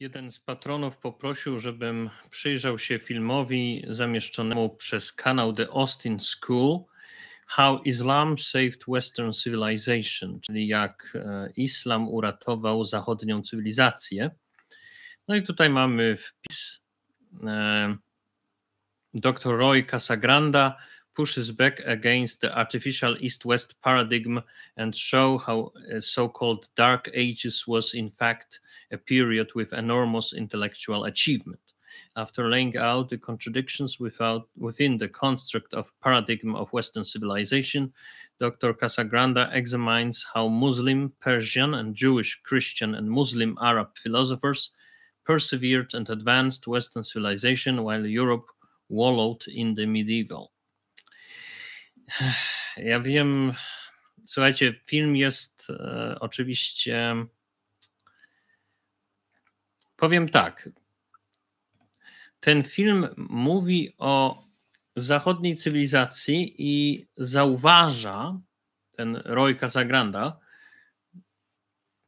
Jeden z patronów poprosił, żebym przyjrzał się filmowi zamieszczonemu przez kanał The Austin School How Islam Saved Western Civilization, czyli jak e, Islam uratował zachodnią cywilizację. No i tutaj mamy wpis. E, Dr. Roy Casagranda pushes back against the artificial East-West paradigm and show how e, so-called Dark Ages was in fact a period with enormous intellectual achievement. After laying out the contradictions without, within the construct of paradigm of Western civilization, Dr. Casagranda examines how Muslim, Persian, and Jewish, Christian, and Muslim Arab philosophers persevered and advanced Western civilization while Europe wallowed in the medieval. Ja wiem, słuchajcie, film jest e, oczywiście Powiem tak. Ten film mówi o zachodniej cywilizacji i zauważa ten Roy Casagranda.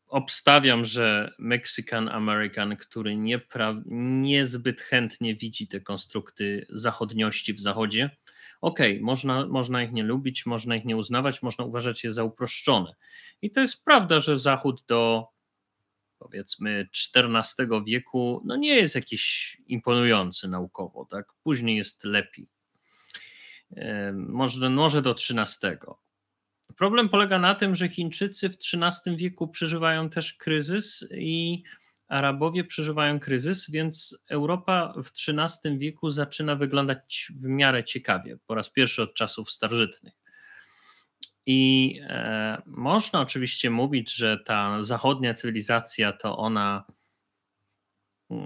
Obstawiam, że Mexican American, który niepra- niezbyt chętnie widzi te konstrukty zachodniości w zachodzie, okej, okay, można, można ich nie lubić, można ich nie uznawać, można uważać je za uproszczone. I to jest prawda, że Zachód do powiedzmy XIV wieku no nie jest jakiś imponujący naukowo, tak? Później jest lepiej. Może, może do XIII. Problem polega na tym, że Chińczycy w XIII wieku przeżywają też kryzys i Arabowie przeżywają kryzys, więc Europa w XIII wieku zaczyna wyglądać w miarę ciekawie, po raz pierwszy od czasów starżytnych. I e, można oczywiście mówić, że ta zachodnia cywilizacja to ona e,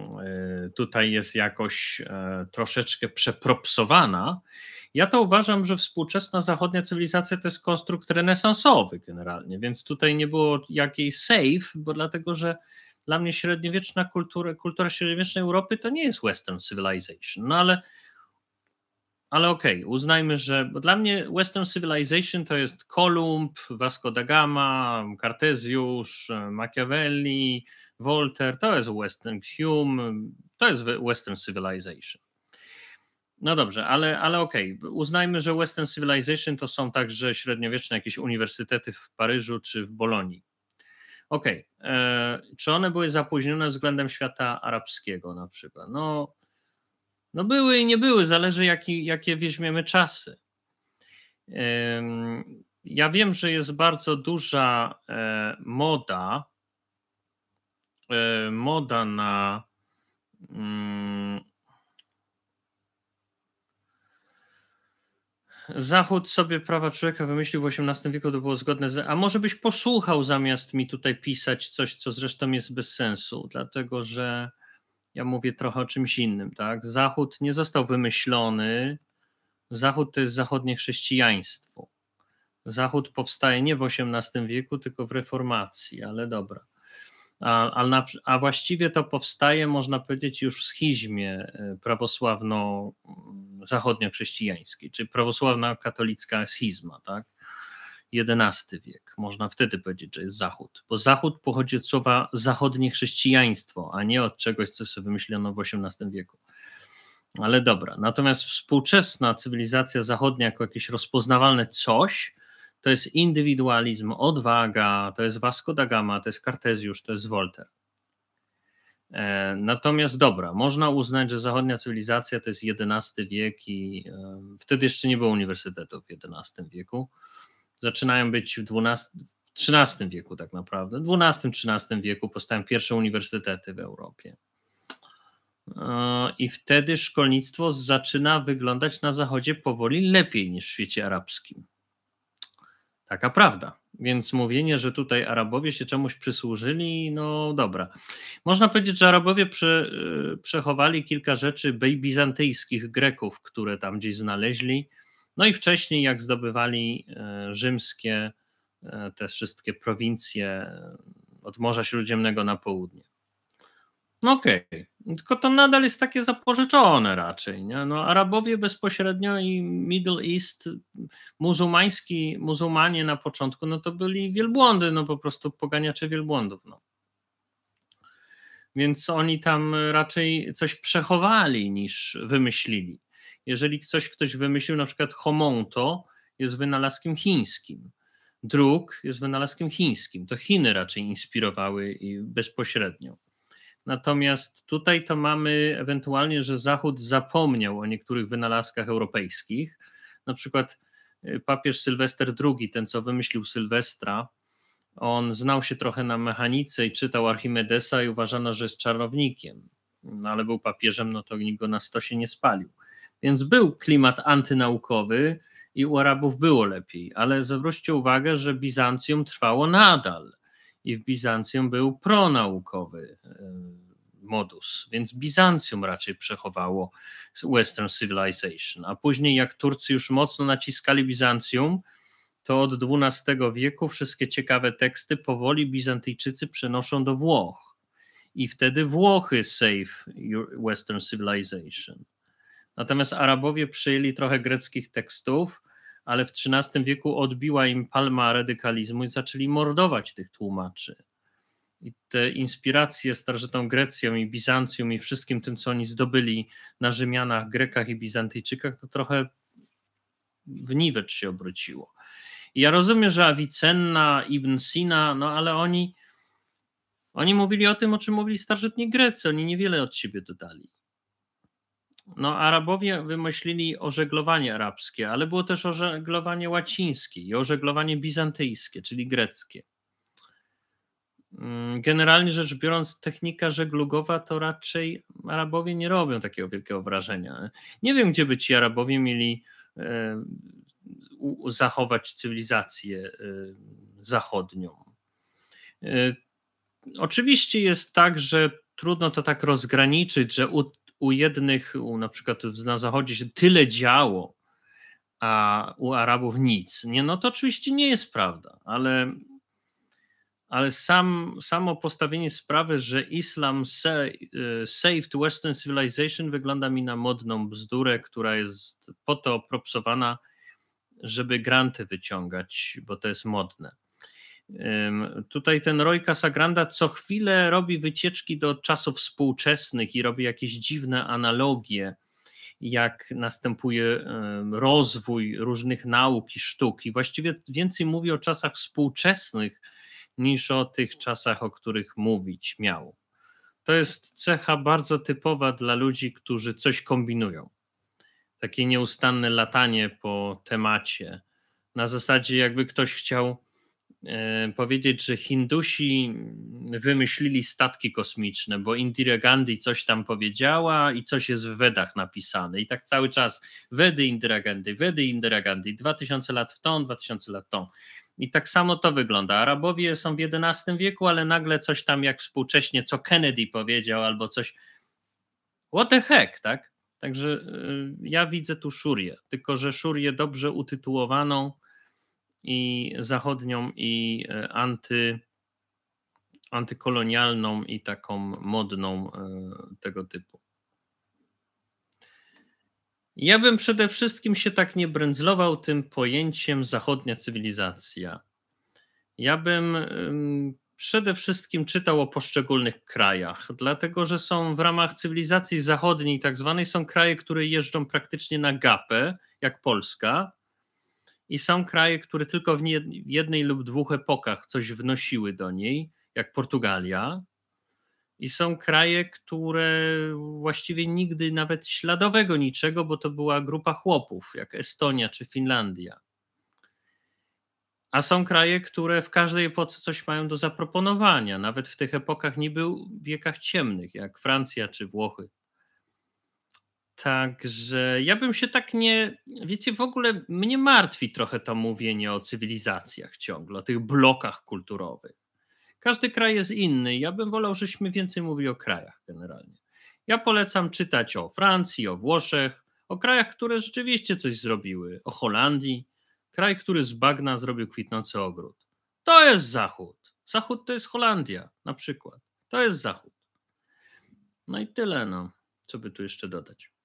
tutaj jest jakoś e, troszeczkę przepropsowana. Ja to uważam, że współczesna zachodnia cywilizacja to jest konstrukt renesansowy generalnie, więc tutaj nie było jakiej safe, bo dlatego, że dla mnie średniowieczna kultura, kultura średniowiecznej Europy to nie jest western civilization, no ale ale okej, okay, uznajmy, że dla mnie Western Civilization to jest Kolumb, Vasco da Gama, Kartezjusz, Machiavelli, Voltaire, to jest Western Hume, to jest Western Civilization. No dobrze, ale, ale okej, okay. uznajmy, że Western Civilization to są także średniowieczne jakieś uniwersytety w Paryżu czy w Bolonii. Okej, okay. E, czy one były zapóźnione względem świata arabskiego na przykład? No, no były i nie były, zależy jaki, jakie weźmiemy czasy. Ja wiem, że jest bardzo duża e, moda, e, moda na mm, Zachód sobie prawa człowieka wymyślił w XVIII wieku, to było zgodne z. A może byś posłuchał zamiast mi tutaj pisać coś, co zresztą jest bez sensu, dlatego że ja mówię trochę o czymś innym, tak? Zachód nie został wymyślony. Zachód to jest zachodnie chrześcijaństwo. Zachód powstaje nie w XVIII wieku, tylko w reformacji, ale dobra. A, a, na, a właściwie to powstaje, można powiedzieć, już w schizmie e, prawosławno-zachodnio-chrześcijańskiej, mm, czy prawosławna-katolicka schizma, tak? XI wiek. Można wtedy powiedzieć, że jest Zachód, bo Zachód pochodzi od słowa zachodnie chrześcijaństwo, a nie od czegoś, co sobie wymyślono w XVIII wieku. Ale dobra, natomiast współczesna cywilizacja zachodnia jako jakieś rozpoznawalne coś, to jest indywidualizm, odwaga, to jest Vasco da Gama, to jest Kartezjusz, to jest Voltaire. E, natomiast dobra, można uznać, że zachodnia cywilizacja to jest XI wiek i e, wtedy jeszcze nie było uniwersytetów w XI wieku zaczynają być w, XIII wieku tak naprawdę. W XII-XIII wieku powstają pierwsze uniwersytety w Europie. E, I wtedy szkolnictwo zaczyna wyglądać na Zachodzie powoli lepiej niż w świecie arabskim. Taka prawda. Więc mówienie, że tutaj Arabowie się czemuś przysłużyli, no dobra. Można powiedzieć, że Arabowie prze, przechowali kilka rzeczy bizantyjskich Greków, które tam gdzieś znaleźli no i wcześniej, jak zdobywali e, rzymskie, e, te wszystkie prowincje e, od Morza Śródziemnego na południe. No okej, okay. tylko to nadal jest takie zapożyczone raczej. Nie? No, Arabowie bezpośrednio i Middle East, muzułmański, muzułmanie na początku, no to byli wielbłądy, no po prostu poganiacze wielbłądów. No. Więc oni tam raczej coś przechowali niż wymyślili jeżeli coś ktoś wymyślił, na przykład homonto jest wynalazkiem chińskim, druk jest wynalazkiem chińskim, to Chiny raczej inspirowały bezpośrednio. Natomiast tutaj to mamy ewentualnie, że Zachód zapomniał o niektórych wynalazkach europejskich, na przykład y, papież Sylwester II, ten co wymyślił Sylwestra, on znał się trochę na mechanice i czytał Archimedesa i uważano, że jest czarownikiem. No ale był papieżem, no to nikt go na stosie nie spalił. Więc był klimat antynaukowy i u Arabów było lepiej, ale zwróćcie uwagę, że Bizancjum trwało nadal i w Bizancjum był pronaukowy e, modus, więc Bizancjum raczej przechowało Western Civilization, a później jak Turcy już mocno naciskali Bizancjum, to od XII wieku wszystkie ciekawe teksty powoli Bizantyjczycy przenoszą do Włoch. I wtedy Włochy save Western Civilization. Natomiast Arabowie przyjęli trochę greckich tekstów, ale w XIII wieku odbiła im palma radykalizmu i zaczęli mordować tych tłumaczy. I te inspiracje starożytną Grecją i Bizancją i wszystkim tym, co oni zdobyli na Rzymianach, Grekach i Bizantyjczykach, to trochę w niwecz się obróciło. I ja rozumiem, że Avicenna, Ibn Sina, no ale oni, oni mówili o tym, o czym mówili starożytni Grecy, oni niewiele od siebie dodali. No, Arabowie wymyślili ożeglowanie arabskie, ale było też ożeglowanie łacińskie i ożeglowanie bizantyjskie, czyli greckie. Mm, generalnie rzecz biorąc, technika żeglugowa to raczej Arabowie nie robią takiego wielkiego wrażenia. Nie wiem, gdzie by ci Arabowie mieli e, zachować cywilizację e, zachodnią. E, oczywiście jest tak, że trudno to tak rozgraniczyć, że u jednych, u, na przykład na Zachodzie się tyle działo, a u Arabów nic. Nie, no to oczywiście nie jest prawda, ale, ale sam, samo postawienie sprawy, że islam y, saved Western Civilization wygląda mi na modną bzdurę, która jest po to propsowana, żeby granty wyciągać, bo to jest modne. Tutaj ten Roy Casagranda co chwilę robi wycieczki do czasów współczesnych i robi jakieś dziwne analogie, jak następuje rozwój różnych nauk i sztuk. I właściwie więcej mówi o czasach współczesnych niż o tych czasach, o których mówić miał. To jest cecha bardzo typowa dla ludzi, którzy coś kombinują. Takie nieustanne latanie po temacie. Na zasadzie, jakby ktoś chciał E, powiedzieć, że Hindusi wymyślili statki kosmiczne, bo Indira Gandhi coś tam powiedziała i coś jest w Wedach napisane. I tak cały czas Wedy Indira Gandhi, Wedy Indira Gandhi, 2000 lat w tą, 2000 lat tą. I tak samo to wygląda. Arabowie są w XI wieku, ale nagle coś tam jak współcześnie, co Kennedy powiedział albo coś. What the heck, tak? Także e, ja widzę tu szurię, tylko że szurię dobrze utytułowaną, i zachodnią, i e, anty, antykolonialną, i taką modną e, tego typu. Ja bym przede wszystkim się tak nie brędzlował tym pojęciem zachodnia cywilizacja. Ja bym przede wszystkim czytał o poszczególnych krajach, dlatego że są w ramach cywilizacji zachodniej, tak zwanej, są kraje, które jeżdżą praktycznie na gapę, jak Polska, i są kraje, które tylko w jednej lub dwóch epokach coś wnosiły do niej, jak Portugalia, i są kraje, które właściwie nigdy nawet śladowego niczego, bo to była grupa chłopów, jak Estonia czy Finlandia. A są kraje, które w każdej epoce coś mają do zaproponowania, nawet w tych epokach nie był wiekach ciemnych, jak Francja czy Włochy. Także ja bym się tak nie, wiecie, w ogóle mnie martwi trochę to mówienie o cywilizacjach ciągle, o tych blokach kulturowych. Każdy kraj jest inny. Ja bym wolał, żeśmy więcej mówili o krajach generalnie. Ja polecam czytać o Francji, o Włoszech, o krajach, które rzeczywiście coś zrobiły, o Holandii, kraj, który z bagna zrobił kwitnący ogród. To jest Zachód. Zachód to jest Holandia na przykład. To jest Zachód. No i tyle, no. Co by tu jeszcze dodać?